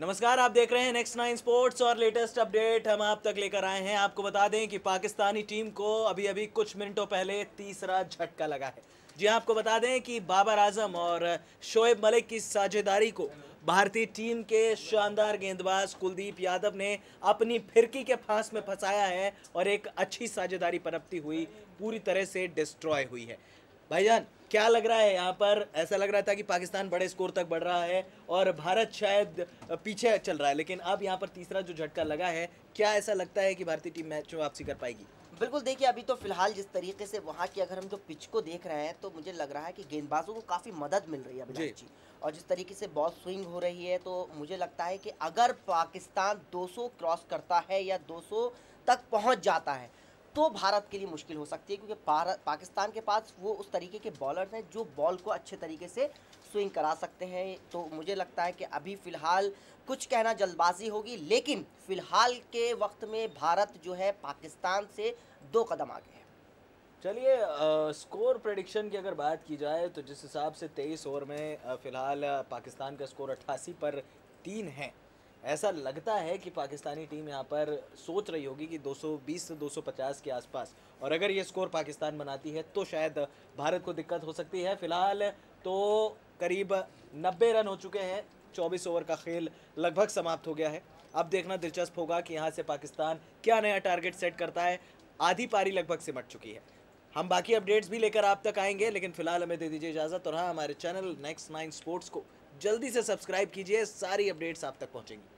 नमस्कार आप देख रहे हैं नेक्स्ट नाइन स्पोर्ट्स और लेटेस्ट अपडेट हम आप तक लेकर आए हैं आपको बता दें कि पाकिस्तानी टीम को अभी अभी कुछ मिनटों पहले तीसरा झटका लगा है जी हाँ, आपको बता दें कि बाबर आजम और शोएब मलिक की साझेदारी को भारतीय टीम के शानदार गेंदबाज कुलदीप यादव ने अपनी फिरकी के फांस में फंसाया है और एक अच्छी साझेदारी पनपती हुई पूरी तरह से डिस्ट्रॉय हुई है भाईजान क्या लग रहा है यहाँ पर ऐसा लग रहा था कि पाकिस्तान बड़े स्कोर तक बढ़ रहा है और भारत शायद पीछे चल रहा है लेकिन अब यहाँ पर तीसरा जो झटका लगा है क्या ऐसा लगता है कि भारतीय टीम मैच में वापसी कर पाएगी बिल्कुल देखिए अभी तो फिलहाल जिस तरीके से वहाँ की अगर हम जो तो पिच को देख रहे हैं तो मुझे लग रहा है कि गेंदबाजों को काफ़ी मदद मिल रही है अभी जी और जिस तरीके से बॉल स्विंग हो रही है तो मुझे लगता है कि अगर पाकिस्तान 200 क्रॉस करता है या 200 तक पहुँच जाता है तो भारत के लिए मुश्किल हो सकती है क्योंकि भारत पाकिस्तान के पास वो उस तरीके के बॉलर्स हैं जो बॉल को अच्छे तरीके से स्विंग करा सकते हैं तो मुझे लगता है कि अभी फ़िलहाल कुछ कहना जल्दबाजी होगी लेकिन फ़िलहाल के वक्त में भारत जो है पाकिस्तान से दो कदम आगे है चलिए स्कोर प्रडिक्शन की अगर बात की जाए तो जिस हिसाब से तेईस ओवर में फ़िलहाल पाकिस्तान का स्कोर अट्ठासी पर तीन है ऐसा लगता है कि पाकिस्तानी टीम यहाँ पर सोच रही होगी कि 220 से 250 के आसपास और अगर ये स्कोर पाकिस्तान बनाती है तो शायद भारत को दिक्कत हो सकती है फिलहाल तो करीब 90 रन हो चुके हैं 24 ओवर का खेल लगभग समाप्त हो गया है अब देखना दिलचस्प होगा कि यहाँ से पाकिस्तान क्या नया टारगेट सेट करता है आधी पारी लगभग सिमट चुकी है हम बाकी अपडेट्स भी लेकर आप तक आएंगे लेकिन फिलहाल हमें दे दीजिए इजाज़त और हाँ हमारे चैनल नेक्स्ट नाइन स्पोर्ट्स को जल्दी से सब्सक्राइब कीजिए सारी अपडेट्स आप तक पहुँचेंगी